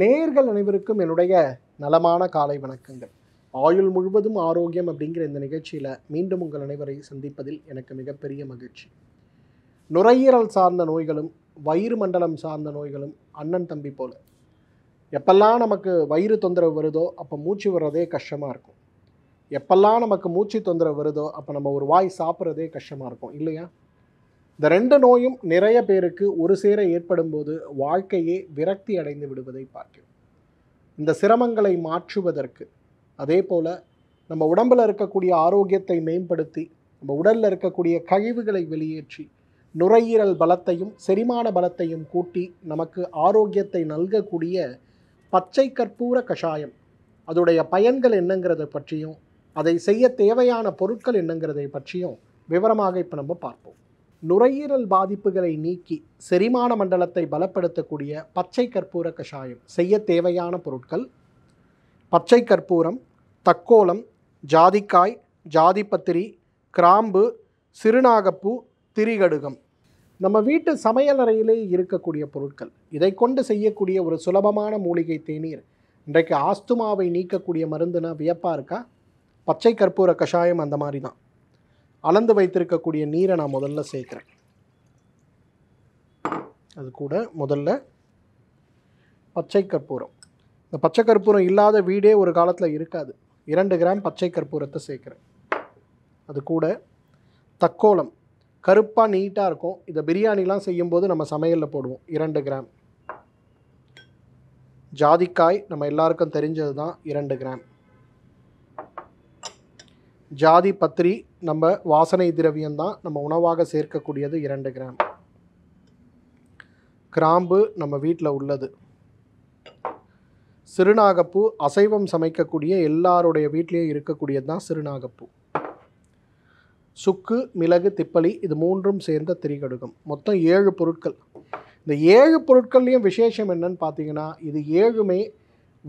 நேர்கள் அனைவருக்கும் என்னுடைய நலமான காலை வணக்கங்கள் ஆயுள் முழுவதும் ஆரோக்கியம் அப்படிங்கிற இந்த நிகழ்ச்சியில் மீண்டும் உங்கள் அனைவரை சந்திப்பதில் எனக்கு மிகப்பெரிய மகிழ்ச்சி நுரையீரல் சார்ந்த நோய்களும் வயிறு மண்டலம் சார்ந்த நோய்களும் அண்ணன் தம்பி போல எப்பெல்லாம் நமக்கு வயிறு தொந்தரவு வருதோ அப்போ மூச்சு வர்றதே கஷ்டமாக இருக்கும் எப்பெல்லாம் நமக்கு மூச்சு தொந்தரவு வருதோ அப்போ நம்ம ஒரு வாய் சாப்பிட்றதே கஷ்டமாக இருக்கும் இல்லையா இந்த ரெண்டு நோயும் நிறைய பேருக்கு ஒரு சேர ஏற்படும் போது வாழ்க்கையே விரக்தி அடைந்து விடுவதை பார்க்கிறோம் இந்த சிரமங்களை மாற்றுவதற்கு அதே போல் நம்ம உடம்பில் இருக்கக்கூடிய ஆரோக்கியத்தை மேம்படுத்தி நம்ம உடலில் இருக்கக்கூடிய கழிவுகளை வெளியேற்றி நுரையீரல் பலத்தையும் செரிமான பலத்தையும் கூட்டி நமக்கு ஆரோக்கியத்தை நல்கக்கூடிய பச்சை கற்பூர கஷாயம் அதோடைய பயன்கள் என்னங்கிறத பற்றியும் அதை செய்ய தேவையான பொருட்கள் என்னங்கிறதை பற்றியும் விவரமாக இப்போ நம்ம பார்ப்போம் நுரையீரல் பாதிப்புகளை நீக்கி செரிமான மண்டலத்தை பலப்படுத்தக்கூடிய பச்சை கற்பூர கஷாயம் செய்ய தேவையான பொருட்கள் பச்சை கற்பூரம் தக்கோலம் ஜாதிக்காய் ஜாதிப்பத்திரி கிராம்பு சிறுநாகப்பூ திரிகடுகம் நம்ம வீட்டு அறையிலே இருக்கக்கூடிய பொருட்கள் இதை கொண்டு செய்யக்கூடிய ஒரு சுலபமான மூலிகை தேநீர் இன்றைக்கு ஆஸ்துமாவை நீக்கக்கூடிய மருந்துனா வியப்பாக இருக்கா பச்சை கற்பூர கஷாயம் அந்த மாதிரி தான் அளந்து வைத்திருக்கக்கூடிய நீரை நான் முதல்ல சேர்க்குறேன் அது கூட முதல்ல பச்சை கற்பூரம் இந்த பச்சை கற்பூரம் இல்லாத வீடே ஒரு காலத்தில் இருக்காது இரண்டு கிராம் பச்சை கற்பூரத்தை சேர்க்குறேன் அது கூட தக்கோலம் கருப்பாக நீட்டாக இருக்கும் இதை பிரியாணிலாம் செய்யும்போது நம்ம சமையலில் போடுவோம் இரண்டு கிராம் ஜாதிக்காய் நம்ம எல்லாருக்கும் தெரிஞ்சது தான் இரண்டு கிராம் ஜாதி பத்திரி நம்ம வாசனை திரவியம் தான் நம்ம உணவாக சேர்க்கக்கூடியது இரண்டு கிராம் கிராம்பு நம்ம வீட்டில் உள்ளது சிறுநாகப்பூ அசைவம் சமைக்கக்கூடிய எல்லாருடைய வீட்லேயும் இருக்கக்கூடியது தான் சிறுநாகப்பூ சுக்கு மிளகு திப்பலி இது மூன்றும் சேர்ந்த திரிகடுகம் மொத்தம் ஏழு பொருட்கள் இந்த ஏழு பொருட்கள்லேயும் விசேஷம் என்னன்னு பார்த்தீங்கன்னா இது ஏழுமே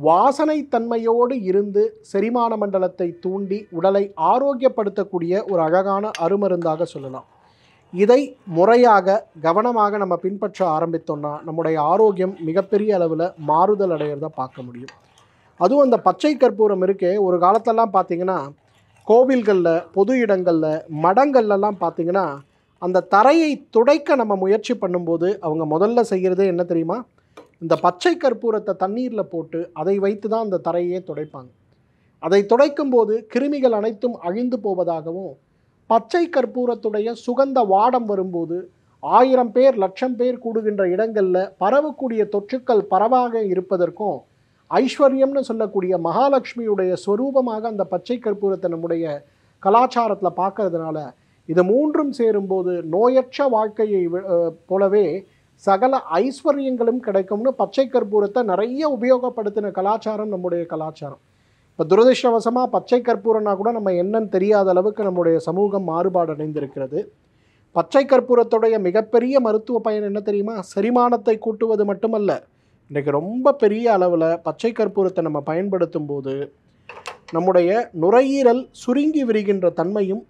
வாசனை தன்மையோடு இருந்து செரிமான மண்டலத்தை தூண்டி உடலை ஆரோக்கியப்படுத்தக்கூடிய ஒரு அழகான அருமருந்தாக சொல்லலாம் இதை முறையாக கவனமாக நம்ம பின்பற்ற ஆரம்பித்தோம்னா நம்முடைய ஆரோக்கியம் மிகப்பெரிய அளவில் மாறுதல் அடையிறத பார்க்க முடியும் அதுவும் அந்த பச்சை கற்பூரம் இருக்கே ஒரு காலத்தெல்லாம் பார்த்திங்கன்னா கோவில்களில் பொது இடங்களில் மடங்கள்லாம் பார்த்திங்கன்னா அந்த தரையை துடைக்க நம்ம முயற்சி பண்ணும்போது அவங்க முதல்ல செய்கிறது என்ன தெரியுமா இந்த பச்சை கற்பூரத்தை தண்ணீரில் போட்டு அதை வைத்து தான் அந்த தரையே துடைப்பாங்க அதை துடைக்கும் போது கிருமிகள் அனைத்தும் அழிந்து போவதாகவும் பச்சை கற்பூரத்துடைய சுகந்த வாடம் வரும்போது ஆயிரம் பேர் லட்சம் பேர் கூடுகின்ற இடங்களில் பரவக்கூடிய தொற்றுக்கள் பரவாக இருப்பதற்கும் ஐஸ்வர்யம்னு சொல்லக்கூடிய மகாலட்சுமியுடைய ஸ்வரூபமாக அந்த பச்சை கற்பூரத்தை நம்முடைய கலாச்சாரத்தில் பார்க்கறதுனால இது மூன்றும் சேரும்போது நோயற்ற வாழ்க்கையை போலவே சகல ஐஸ்வர்யங்களும் கிடைக்கும்னு பச்சை கற்பூரத்தை நிறைய உபயோகப்படுத்தின கலாச்சாரம் நம்முடைய கலாச்சாரம் இப்போ துரதிருஷ்டவசமாக பச்சை கற்பூரம்னா கூட நம்ம என்னன்னு தெரியாத அளவுக்கு நம்முடைய சமூகம் மாறுபாடு அடைந்திருக்கிறது பச்சை கற்பூரத்துடைய மிகப்பெரிய மருத்துவ பயன் என்ன தெரியுமா செரிமானத்தை கூட்டுவது மட்டுமல்ல இன்றைக்கி ரொம்ப பெரிய அளவில் பச்சை கற்பூரத்தை நம்ம பயன்படுத்தும் போது நம்முடைய நுரையீரல் சுருங்கி விரிகின்ற தன்மையும்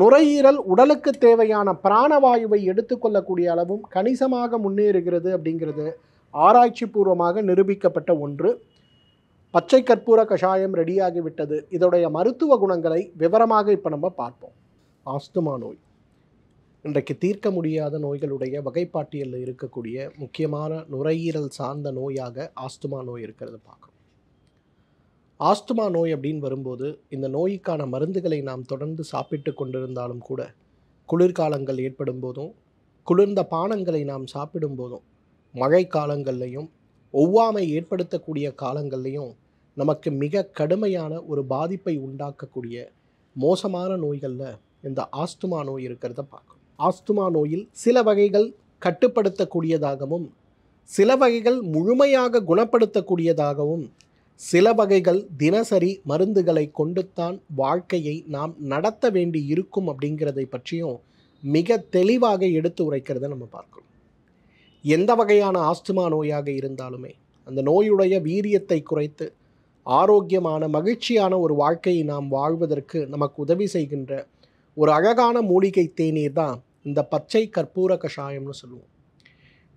நுரையீரல் உடலுக்கு தேவையான பிராணவாயுவை எடுத்துக்கொள்ளக்கூடிய அளவும் கணிசமாக முன்னேறுகிறது அப்படிங்கிறது ஆராய்ச்சி பூர்வமாக நிரூபிக்கப்பட்ட ஒன்று பச்சை கற்பூர கஷாயம் ரெடியாகிவிட்டது இதோடைய மருத்துவ குணங்களை விவரமாக இப்போ நம்ம பார்ப்போம் ஆஸ்துமா நோய் இன்றைக்கு தீர்க்க முடியாத நோய்களுடைய வகைப்பாட்டியலில் இருக்கக்கூடிய முக்கியமான நுரையீரல் சார்ந்த நோயாக ஆஸ்துமா நோய் இருக்கிறது பார்க்குறோம் ஆஸ்துமா நோய் அப்படின்னு வரும்போது இந்த நோய்க்கான மருந்துகளை நாம் தொடர்ந்து சாப்பிட்டு கொண்டிருந்தாலும் கூட குளிர்காலங்கள் ஏற்படும் போதும் குளிர்ந்த பானங்களை நாம் சாப்பிடும் போதும் மழை காலங்கள்லையும் ஒவ்வாமை ஏற்படுத்தக்கூடிய காலங்கள்லையும் நமக்கு மிக கடுமையான ஒரு பாதிப்பை உண்டாக்கக்கூடிய மோசமான நோய்களில் இந்த ஆஸ்துமா நோய் இருக்கிறத பார்க்கும் ஆஸ்துமா நோயில் சில வகைகள் கட்டுப்படுத்தக்கூடியதாகவும் சில வகைகள் முழுமையாக குணப்படுத்தக்கூடியதாகவும் சில வகைகள் தினசரி மருந்துகளை கொண்டுத்தான் வாழ்க்கையை நாம் நடத்த வேண்டி இருக்கும் அப்படிங்கிறதை பற்றியும் மிக தெளிவாக எடுத்து உரைக்கிறத நம்ம பார்க்கணும் எந்த வகையான ஆஸ்துமா நோயாக இருந்தாலுமே அந்த நோயுடைய வீரியத்தை குறைத்து ஆரோக்கியமான மகிழ்ச்சியான ஒரு வாழ்க்கையை நாம் வாழ்வதற்கு நமக்கு உதவி செய்கின்ற ஒரு அழகான மூலிகை தேநீர் தான் இந்த பச்சை கற்பூர கஷாயம்னு சொல்லுவோம்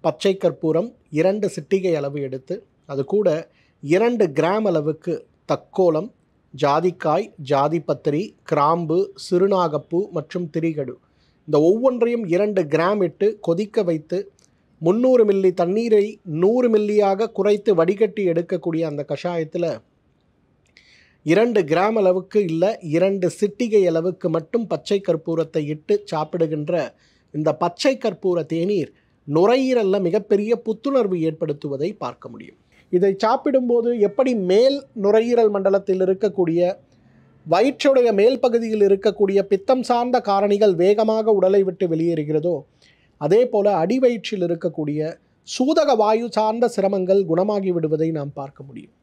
பச்சை கற்பூரம் இரண்டு சிட்டிகை அளவு எடுத்து அது கூட இரண்டு கிராம் அளவுக்கு தக்கோலம் ஜாதிக்காய் ஜாதிப்பத்திரி கிராம்பு சிறுநாகப்பூ மற்றும் திரிகடு இந்த ஒவ்வொன்றையும் இரண்டு கிராம் இட்டு கொதிக்க வைத்து முந்நூறு மில்லி தண்ணீரை நூறு மில்லியாக குறைத்து வடிகட்டி எடுக்கக்கூடிய அந்த கஷாயத்தில் இரண்டு கிராம் அளவுக்கு இல்லை இரண்டு சிட்டிகை அளவுக்கு மட்டும் பச்சை கற்பூரத்தை இட்டு சாப்பிடுகின்ற இந்த பச்சை கற்பூர தேநீர் நுரையீரலில் மிகப்பெரிய புத்துணர்வு ஏற்படுத்துவதை பார்க்க முடியும் இதை சாப்பிடும்போது எப்படி மேல் நுரையீரல் மண்டலத்தில் இருக்கக்கூடிய வயிற்றுடைய மேல் பகுதியில் இருக்கக்கூடிய பித்தம் சார்ந்த காரணிகள் வேகமாக உடலை விட்டு வெளியேறுகிறதோ அதே போல் அடிவயிற்றில் இருக்கக்கூடிய சூதக வாயு சார்ந்த சிரமங்கள் குணமாகி விடுவதை நாம் பார்க்க முடியும்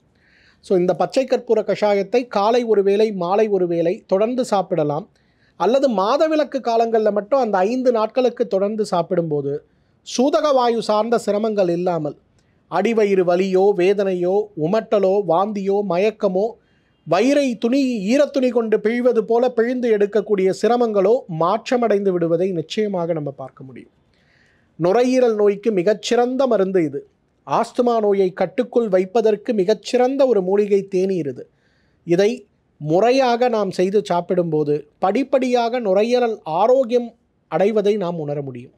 ஸோ இந்த பச்சை கற்பூர கஷாயத்தை காலை ஒரு வேளை மாலை ஒரு வேளை தொடர்ந்து சாப்பிடலாம் அல்லது மாதவிலக்கு காலங்களில் மட்டும் அந்த ஐந்து நாட்களுக்கு தொடர்ந்து சாப்பிடும்போது சூதக வாயு சார்ந்த சிரமங்கள் இல்லாமல் அடிவயிறு வலியோ வேதனையோ உமட்டலோ வாந்தியோ மயக்கமோ வயிறை துணி ஈரத்துணி கொண்டு பிழிவது போல பிழிந்து எடுக்கக்கூடிய சிரமங்களோ மாற்றமடைந்து விடுவதை நிச்சயமாக நம்ம பார்க்க முடியும் நுரையீரல் நோய்க்கு மிகச்சிறந்த மருந்து இது ஆஸ்துமா நோயை கட்டுக்குள் வைப்பதற்கு மிகச்சிறந்த ஒரு மூலிகை தேநீர் இது இதை முறையாக நாம் செய்து சாப்பிடும்போது படிப்படியாக நுரையீரல் ஆரோக்கியம் அடைவதை நாம் உணர முடியும்